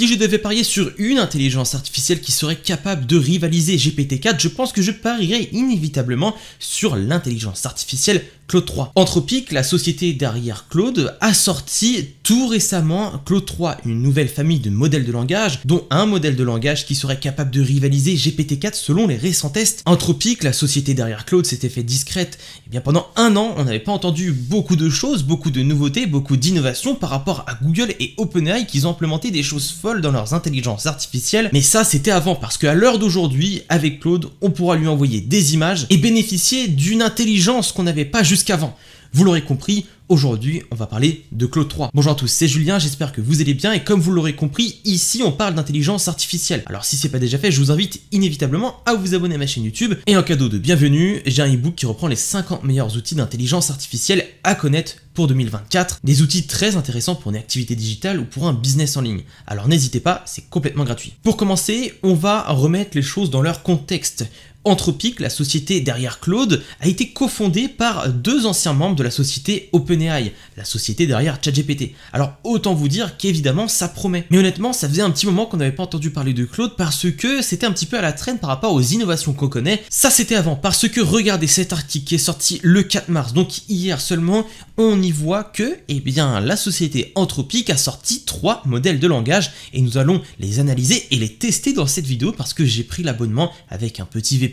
Si je devais parier sur une intelligence artificielle qui serait capable de rivaliser GPT-4, je pense que je parierais inévitablement sur l'intelligence artificielle Claude 3. Anthropique, la société derrière Claude, a sorti tout récemment Claude 3, une nouvelle famille de modèles de langage, dont un modèle de langage qui serait capable de rivaliser GPT-4 selon les récents tests. Anthropique, la société derrière Claude, s'était fait discrète. Et eh bien pendant un an, on n'avait pas entendu beaucoup de choses, beaucoup de nouveautés, beaucoup d'innovations par rapport à Google et OpenAI qui ont implémenté des choses folles dans leurs intelligences artificielles. Mais ça, c'était avant parce qu'à l'heure d'aujourd'hui, avec Claude, on pourra lui envoyer des images et bénéficier d'une intelligence qu'on n'avait pas juste jusqu'avant. Vous l'aurez compris, aujourd'hui on va parler de Claude 3. Bonjour à tous, c'est Julien, j'espère que vous allez bien et comme vous l'aurez compris, ici on parle d'intelligence artificielle. Alors si c'est pas déjà fait, je vous invite inévitablement à vous abonner à ma chaîne YouTube et en cadeau de bienvenue, j'ai un ebook qui reprend les 50 meilleurs outils d'intelligence artificielle à connaître pour 2024, des outils très intéressants pour une activité digitale ou pour un business en ligne. Alors n'hésitez pas, c'est complètement gratuit. Pour commencer, on va remettre les choses dans leur contexte. Anthropique, la société derrière Claude, a été cofondée par deux anciens membres de la société OpenAI, la société derrière ChatGPT. Alors autant vous dire qu'évidemment ça promet. Mais honnêtement, ça faisait un petit moment qu'on n'avait pas entendu parler de Claude parce que c'était un petit peu à la traîne par rapport aux innovations qu'on connaît. Ça c'était avant parce que regardez cet article qui est sorti le 4 mars, donc hier seulement, on y voit que eh bien la société Anthropique a sorti trois modèles de langage et nous allons les analyser et les tester dans cette vidéo parce que j'ai pris l'abonnement avec un petit VPN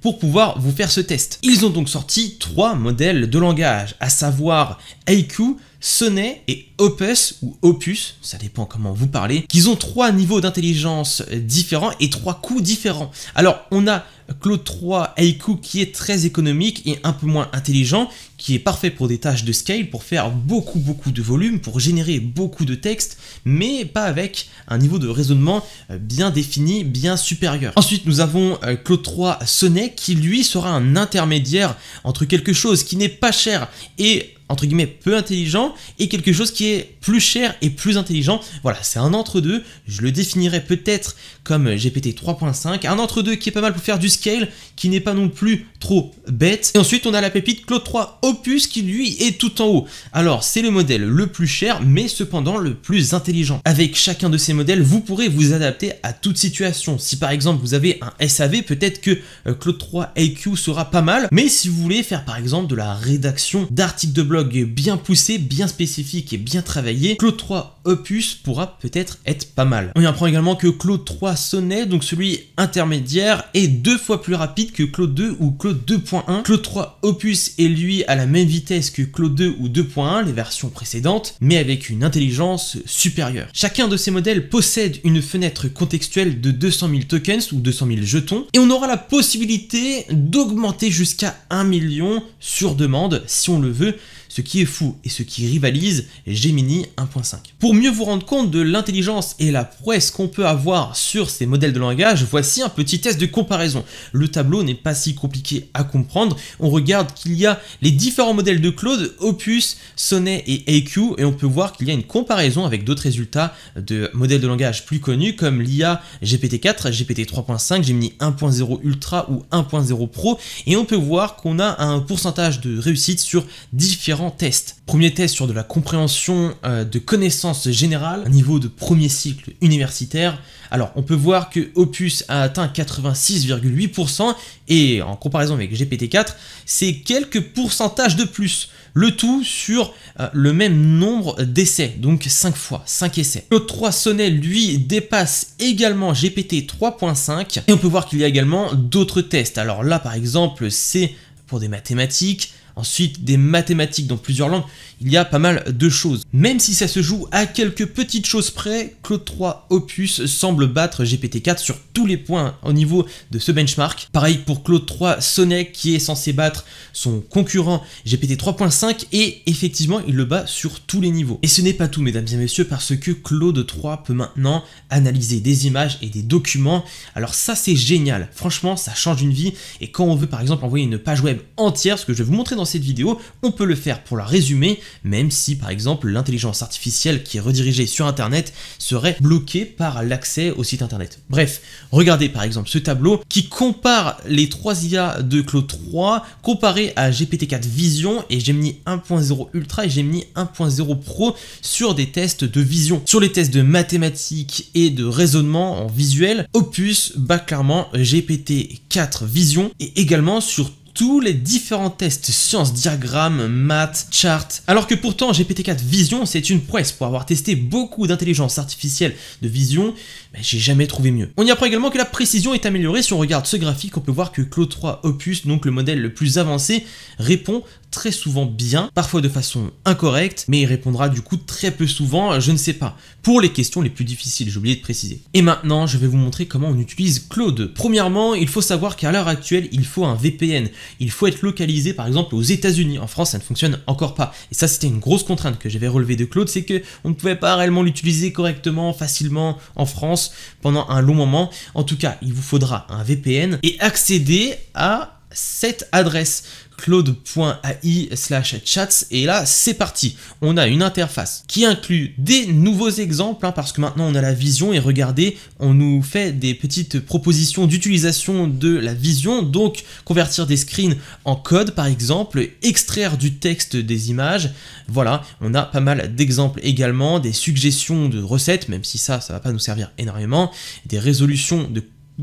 pour pouvoir vous faire ce test. Ils ont donc sorti trois modèles de langage, à savoir Haiku, Sonnet et Opus ou Opus, ça dépend comment vous parlez, qui ont trois niveaux d'intelligence euh, différents et trois coups différents. Alors on a Claude 3 Haiku qui est très économique et un peu moins intelligent, qui est parfait pour des tâches de scale, pour faire beaucoup beaucoup de volume, pour générer beaucoup de texte, mais pas avec un niveau de raisonnement euh, bien défini, bien supérieur. Ensuite nous avons euh, Claude 3 Sonnet qui lui sera un intermédiaire entre quelque chose qui n'est pas cher et entre guillemets peu intelligent et quelque chose qui est plus cher et plus intelligent. Voilà, c'est un entre-deux, je le définirais peut-être comme GPT 3.5, un entre-deux qui est pas mal pour faire du scale, qui n'est pas non plus trop bête. Et ensuite on a la pépite Claude 3 Opus qui lui est tout en haut. Alors c'est le modèle le plus cher mais cependant le plus intelligent. Avec chacun de ces modèles, vous pourrez vous adapter à toute situation. Si par exemple vous avez un SAV, peut-être que euh, Claude 3 AQ sera pas mal, mais si vous voulez faire par exemple de la rédaction d'articles de blog bien poussé, bien spécifique et bien travaillé, Claude 3 Opus pourra peut-être être pas mal. On y apprend également que Claude 3 Sonnet, donc celui intermédiaire, est deux fois plus rapide que Claude 2 ou Claude 2.1. Claude 3 Opus est lui à la même vitesse que Claude 2 ou 2.1, les versions précédentes, mais avec une intelligence supérieure. Chacun de ces modèles possède une fenêtre contextuelle de 200 000 tokens ou 200 000 jetons, et on aura la possibilité d'augmenter jusqu'à 1 million sur demande si on le veut ce qui est fou et ce qui rivalise Gemini 1.5. Pour mieux vous rendre compte de l'intelligence et la prouesse qu'on peut avoir sur ces modèles de langage, voici un petit test de comparaison. Le tableau n'est pas si compliqué à comprendre, on regarde qu'il y a les différents modèles de Claude, Opus, Sonnet et AQ, et on peut voir qu'il y a une comparaison avec d'autres résultats de modèles de langage plus connus comme l'IA GPT-4, GPT-3.5, Gemini 1.0 Ultra ou 1.0 Pro, et on peut voir qu'on a un pourcentage de réussite sur différents test Premier test sur de la compréhension euh, de connaissances générales, à niveau de premier cycle universitaire. Alors, on peut voir que Opus a atteint 86,8% et en comparaison avec GPT-4, c'est quelques pourcentages de plus. Le tout sur euh, le même nombre d'essais, donc 5 fois, 5 essais. Le 3 Sonnet, lui, dépasse également GPT 3.5 et on peut voir qu'il y a également d'autres tests. Alors là, par exemple, c'est pour des mathématiques, ensuite des mathématiques dans plusieurs langues, il y a pas mal de choses. Même si ça se joue à quelques petites choses près, Claude 3 Opus semble battre GPT-4 sur tous les points au niveau de ce benchmark. Pareil pour Claude 3 Sonnet qui est censé battre son concurrent GPT 3.5 et effectivement il le bat sur tous les niveaux. Et ce n'est pas tout mesdames et messieurs parce que Claude 3 peut maintenant analyser des images et des documents. Alors ça c'est génial, franchement ça change une vie et quand on veut par exemple envoyer une page web entière, ce que je vais vous montrer dans cette vidéo, on peut le faire pour la résumer, même si par exemple l'intelligence artificielle qui est redirigée sur Internet serait bloquée par l'accès au site Internet. Bref, regardez par exemple ce tableau qui compare les 3 IA de Claude 3 comparé à GPT-4 Vision et Gemini 1.0 Ultra et Gemini 1.0 Pro sur des tests de vision. Sur les tests de mathématiques et de raisonnement en visuel, Opus bat clairement GPT-4 Vision et également sur tous les différents tests, sciences, diagrammes, maths, charts. Alors que pourtant, GPT-4 Vision, c'est une presse pour avoir testé beaucoup d'intelligence artificielle de vision j'ai jamais trouvé mieux. On y apprend également que la précision est améliorée. Si on regarde ce graphique, on peut voir que Claude 3 Opus, donc le modèle le plus avancé, répond très souvent bien, parfois de façon incorrecte, mais il répondra du coup très peu souvent, je ne sais pas, pour les questions les plus difficiles, j'ai oublié de préciser. Et maintenant, je vais vous montrer comment on utilise Claude. Premièrement, il faut savoir qu'à l'heure actuelle, il faut un VPN. Il faut être localisé par exemple aux États-Unis. En France, ça ne fonctionne encore pas. Et ça, c'était une grosse contrainte que j'avais relevée de Claude, c'est qu'on ne pouvait pas réellement l'utiliser correctement, facilement en France pendant un long moment. En tout cas, il vous faudra un VPN et accéder à cette adresse claude.ai slash chats et là c'est parti on a une interface qui inclut des nouveaux exemples hein, parce que maintenant on a la vision et regardez on nous fait des petites propositions d'utilisation de la vision donc convertir des screens en code par exemple extraire du texte des images voilà on a pas mal d'exemples également des suggestions de recettes même si ça ça va pas nous servir énormément des résolutions de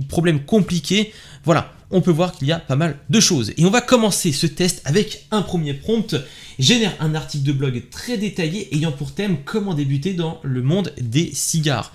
problèmes compliqués voilà on peut voir qu'il y a pas mal de choses. Et on va commencer ce test avec un premier prompt. Génère un article de blog très détaillé ayant pour thème comment débuter dans le monde des cigares.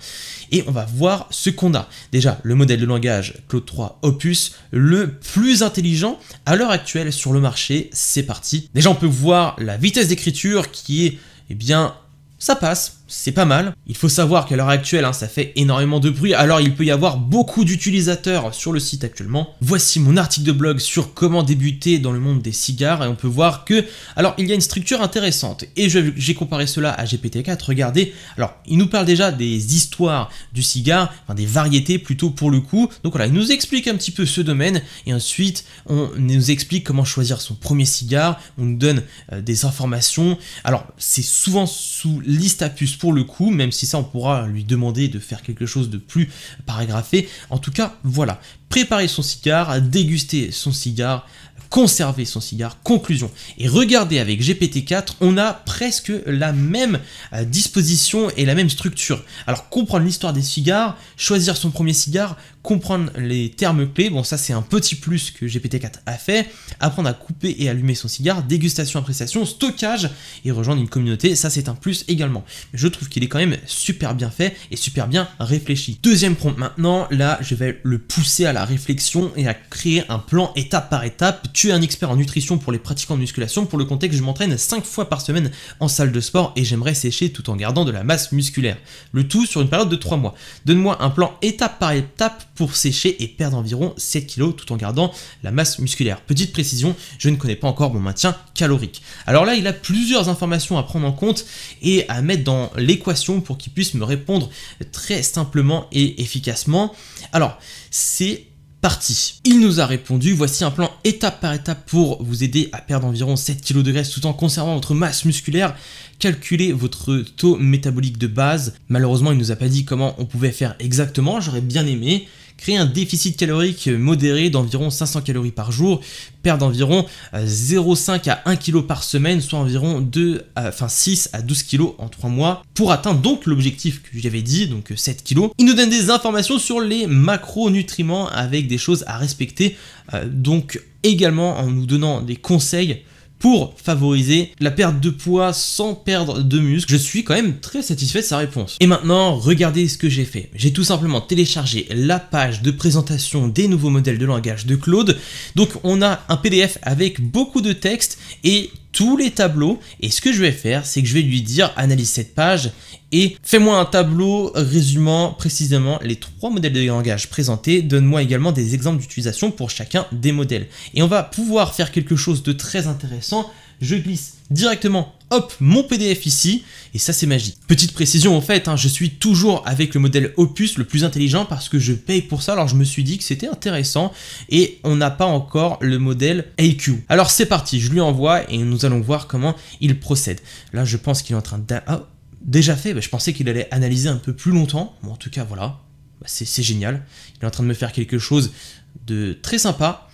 Et on va voir ce qu'on a. Déjà, le modèle de langage Claude 3 Opus, le plus intelligent à l'heure actuelle sur le marché. C'est parti. Déjà, on peut voir la vitesse d'écriture qui est, eh bien, ça passe c'est pas mal. Il faut savoir qu'à l'heure actuelle, hein, ça fait énormément de bruit, alors il peut y avoir beaucoup d'utilisateurs sur le site actuellement. Voici mon article de blog sur comment débuter dans le monde des cigares, et on peut voir que, alors il y a une structure intéressante, et j'ai comparé cela à GPT-4, regardez, alors il nous parle déjà des histoires du cigare, enfin des variétés plutôt pour le coup, donc voilà, il nous explique un petit peu ce domaine, et ensuite on nous explique comment choisir son premier cigare, on nous donne euh, des informations, alors c'est souvent sous liste à puce pour le coup, même si ça on pourra lui demander de faire quelque chose de plus paragraphé. En tout cas, voilà préparer son cigare, déguster son cigare, conserver son cigare. Conclusion. Et regardez avec GPT-4, on a presque la même euh, disposition et la même structure. Alors comprendre l'histoire des cigares, choisir son premier cigare, comprendre les termes clés, bon ça c'est un petit plus que GPT-4 a fait, apprendre à couper et allumer son cigare, dégustation, appréciation, stockage et rejoindre une communauté, ça c'est un plus également. je trouve qu'il est quand même super bien fait et super bien réfléchi. Deuxième prompt maintenant, là je vais le pousser à la réflexion et à créer un plan étape par étape. Tu es un expert en nutrition pour les pratiquants de musculation. Pour le contexte, je m'entraîne 5 fois par semaine en salle de sport et j'aimerais sécher tout en gardant de la masse musculaire. Le tout sur une période de 3 mois. Donne-moi un plan étape par étape pour sécher et perdre environ 7 kg tout en gardant la masse musculaire. Petite précision, je ne connais pas encore mon maintien calorique. Alors là, il a plusieurs informations à prendre en compte et à mettre dans l'équation pour qu'il puisse me répondre très simplement et efficacement. Alors, c'est parti. Il nous a répondu, voici un plan étape par étape pour vous aider à perdre environ 7 kg de graisse tout en conservant votre masse musculaire, Calculez votre taux métabolique de base. Malheureusement, il nous a pas dit comment on pouvait faire exactement, j'aurais bien aimé, créer un déficit calorique modéré d'environ 500 calories par jour, perdre environ 0,5 euh, à 1 kg par semaine, soit environ 2 euh, enfin 6 à 12 kg en 3 mois, pour atteindre donc l'objectif que j'avais dit, donc 7 euh, kg. Il nous donne des informations sur les macronutriments avec des choses à respecter, donc également en nous donnant des conseils pour favoriser la perte de poids sans perdre de muscle. Je suis quand même très satisfait de sa réponse. Et maintenant, regardez ce que j'ai fait. J'ai tout simplement téléchargé la page de présentation des nouveaux modèles de langage de Claude. Donc on a un PDF avec beaucoup de texte et tous les tableaux. Et ce que je vais faire, c'est que je vais lui dire analyse cette page et fais-moi un tableau résumant précisément les trois modèles de langage présentés. Donne-moi également des exemples d'utilisation pour chacun des modèles. Et on va pouvoir faire quelque chose de très intéressant. Je glisse directement hop, mon PDF ici, et ça c'est magique. Petite précision en fait, hein, je suis toujours avec le modèle Opus le plus intelligent parce que je paye pour ça, alors je me suis dit que c'était intéressant, et on n'a pas encore le modèle AQ. Alors c'est parti, je lui envoie, et nous allons voir comment il procède. Là je pense qu'il est en train de... Ah, déjà fait, bah, je pensais qu'il allait analyser un peu plus longtemps, bon, en tout cas voilà, bah, c'est génial. Il est en train de me faire quelque chose de très sympa,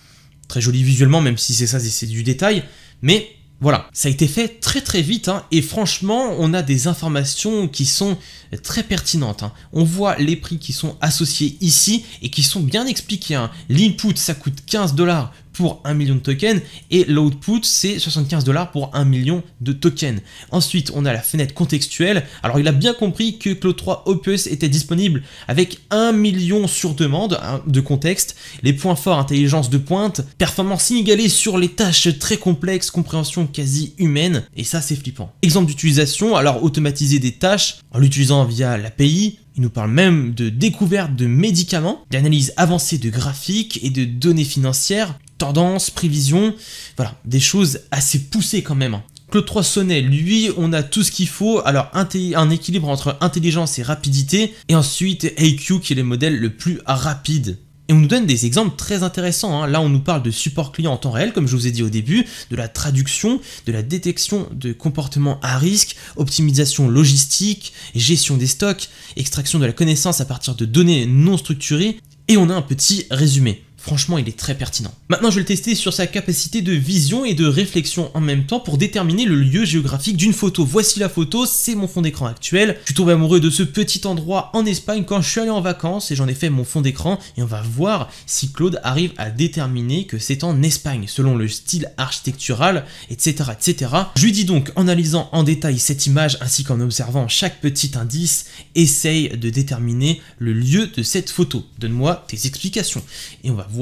très joli visuellement, même si c'est ça, c'est du détail, mais voilà, ça a été fait très très vite hein. et franchement on a des informations qui sont très pertinentes. Hein. On voit les prix qui sont associés ici et qui sont bien expliqués. Hein. L'input ça coûte 15 dollars, pour 1 million de tokens et l'output c'est 75 dollars pour 1 million de tokens. Ensuite on a la fenêtre contextuelle. Alors il a bien compris que Cloud 3 Opus était disponible avec 1 million sur demande hein, de contexte, les points forts, intelligence de pointe, performance inégalée sur les tâches très complexes, compréhension quasi humaine et ça c'est flippant. Exemple d'utilisation, alors automatiser des tâches en l'utilisant via l'API, il nous parle même de découverte de médicaments, d'analyse avancée de graphiques et de données financières, tendances, prévisions, voilà, des choses assez poussées quand même. Claude 3 Sonnet, lui, on a tout ce qu'il faut, alors un équilibre entre intelligence et rapidité, et ensuite AQ qui est le modèle le plus rapide. Et on nous donne des exemples très intéressants. Hein. Là, on nous parle de support client en temps réel, comme je vous ai dit au début, de la traduction, de la détection de comportements à risque, optimisation logistique, gestion des stocks, extraction de la connaissance à partir de données non structurées. Et on a un petit résumé. Franchement, il est très pertinent. Maintenant, je vais le tester sur sa capacité de vision et de réflexion en même temps pour déterminer le lieu géographique d'une photo. Voici la photo, c'est mon fond d'écran actuel. Je suis tombé amoureux de ce petit endroit en Espagne quand je suis allé en vacances et j'en ai fait mon fond d'écran et on va voir si Claude arrive à déterminer que c'est en Espagne selon le style architectural, etc., etc. Je lui dis donc, en analysant en détail cette image ainsi qu'en observant chaque petit indice, essaye de déterminer le lieu de cette photo. Donne-moi tes explications et on va voir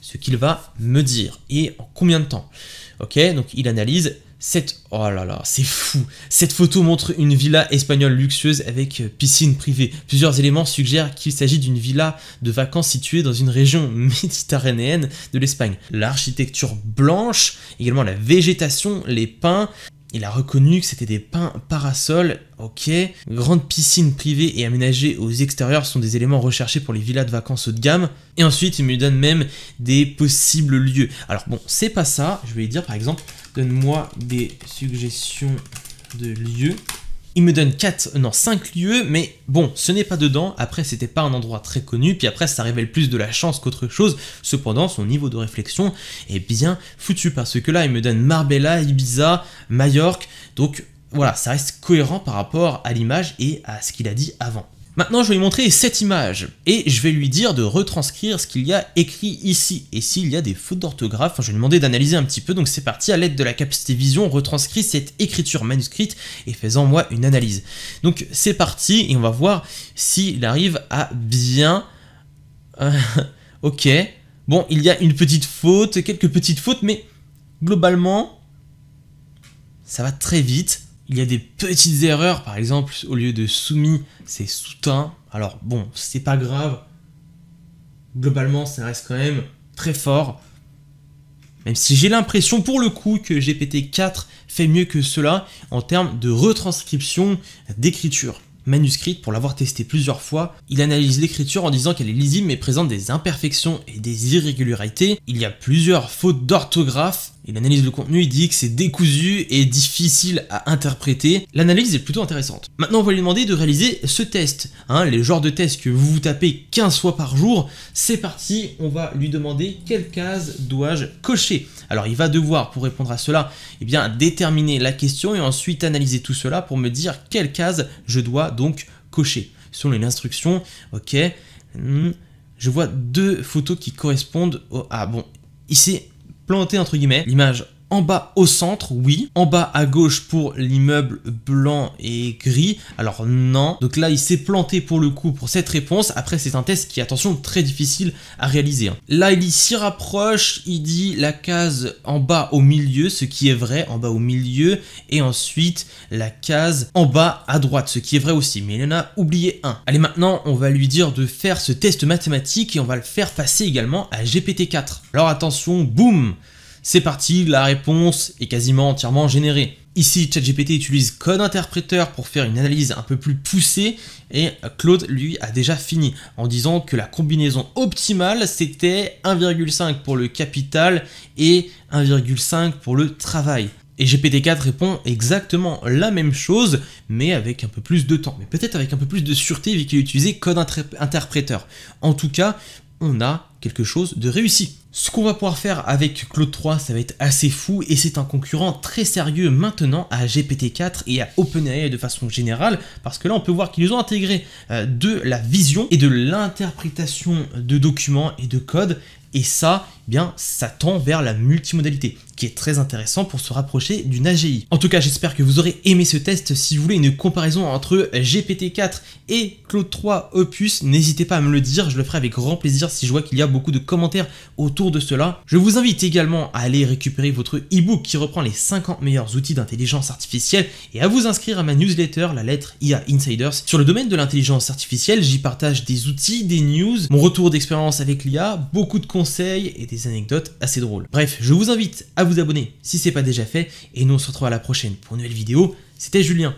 ce qu'il va me dire et en combien de temps. Ok, donc il analyse cette... Oh là là, c'est fou Cette photo montre une villa espagnole luxueuse avec euh, piscine privée. Plusieurs éléments suggèrent qu'il s'agit d'une villa de vacances située dans une région méditerranéenne de l'Espagne. L'architecture blanche, également la végétation, les pins, il a reconnu que c'était des pins parasols, ok. Grande piscine privée et aménagée aux extérieurs sont des éléments recherchés pour les villas de vacances haut de gamme. Et ensuite, il me donne même des possibles lieux. Alors bon, c'est pas ça. Je vais lui dire par exemple, donne-moi des suggestions de lieux. Il me donne 4, euh, non 5 lieux, mais bon, ce n'est pas dedans, après c'était pas un endroit très connu, puis après ça révèle plus de la chance qu'autre chose, cependant son niveau de réflexion est bien foutu, parce que là il me donne Marbella, Ibiza, Majorque, donc voilà, ça reste cohérent par rapport à l'image et à ce qu'il a dit avant. Maintenant, je vais lui montrer cette image et je vais lui dire de retranscrire ce qu'il y a écrit ici. Et s'il y a des fautes d'orthographe, je vais lui demander d'analyser un petit peu. Donc c'est parti, à l'aide de la capacité vision, retranscris cette écriture manuscrite et fais-en moi une analyse. Donc c'est parti et on va voir s'il arrive à bien... ok. Bon, il y a une petite faute, quelques petites fautes, mais globalement, ça va très vite. Il y a des petites erreurs, par exemple, au lieu de soumis, c'est soutin. Alors bon, c'est pas grave. Globalement, ça reste quand même très fort. Même si j'ai l'impression pour le coup que GPT-4 fait mieux que cela en termes de retranscription d'écriture manuscrite pour l'avoir testé plusieurs fois. Il analyse l'écriture en disant qu'elle est lisible mais présente des imperfections et des irrégularités. Il y a plusieurs fautes d'orthographe il analyse le contenu, il dit que c'est décousu et difficile à interpréter. L'analyse est plutôt intéressante. Maintenant, on va lui demander de réaliser ce test. Hein, les genres de tests que vous vous tapez 15 fois par jour, c'est parti, on va lui demander quelle case dois-je cocher. Alors il va devoir, pour répondre à cela, eh bien, déterminer la question et ensuite analyser tout cela pour me dire quelle case je dois donc cocher. Selon les instructions, ok, hmm, je vois deux photos qui correspondent au... Ah bon, ici planté entre guillemets l'image en bas au centre, oui. En bas à gauche pour l'immeuble blanc et gris. Alors non. Donc là, il s'est planté pour le coup pour cette réponse. Après, c'est un test qui est, attention, très difficile à réaliser. Hein. Là, il s'y rapproche. Il dit la case en bas au milieu, ce qui est vrai, en bas au milieu. Et ensuite, la case en bas à droite, ce qui est vrai aussi. Mais il en a oublié un. Allez, maintenant, on va lui dire de faire ce test mathématique et on va le faire passer également à GPT-4. Alors attention, boum c'est parti, la réponse est quasiment entièrement générée. Ici, ChatGPT utilise Code Interpréteur pour faire une analyse un peu plus poussée et Claude, lui, a déjà fini en disant que la combinaison optimale, c'était 1,5 pour le capital et 1,5 pour le travail. Et GPT-4 répond exactement la même chose, mais avec un peu plus de temps, mais peut-être avec un peu plus de sûreté vu qu'il utilisait code interpréteur. En tout cas, on a quelque chose de réussi. Ce qu'on va pouvoir faire avec Claude 3, ça va être assez fou et c'est un concurrent très sérieux maintenant à GPT-4 et à OpenAI de façon générale parce que là on peut voir qu'ils ont intégré euh, de la vision et de l'interprétation de documents et de codes et ça, bien ça tend vers la multimodalité, qui est très intéressant pour se rapprocher d'une AGI. En tout cas, j'espère que vous aurez aimé ce test. Si vous voulez une comparaison entre GPT-4 et Claude 3 Opus, n'hésitez pas à me le dire, je le ferai avec grand plaisir si je vois qu'il y a beaucoup de commentaires autour de cela. Je vous invite également à aller récupérer votre e-book qui reprend les 50 meilleurs outils d'intelligence artificielle et à vous inscrire à ma newsletter, la lettre IA Insiders. Sur le domaine de l'intelligence artificielle, j'y partage des outils, des news, mon retour d'expérience avec l'IA, beaucoup de conseils et des anecdotes assez drôles. Bref, je vous invite à vous abonner si c'est pas déjà fait, et nous on se retrouve à la prochaine pour une nouvelle vidéo. C'était Julien.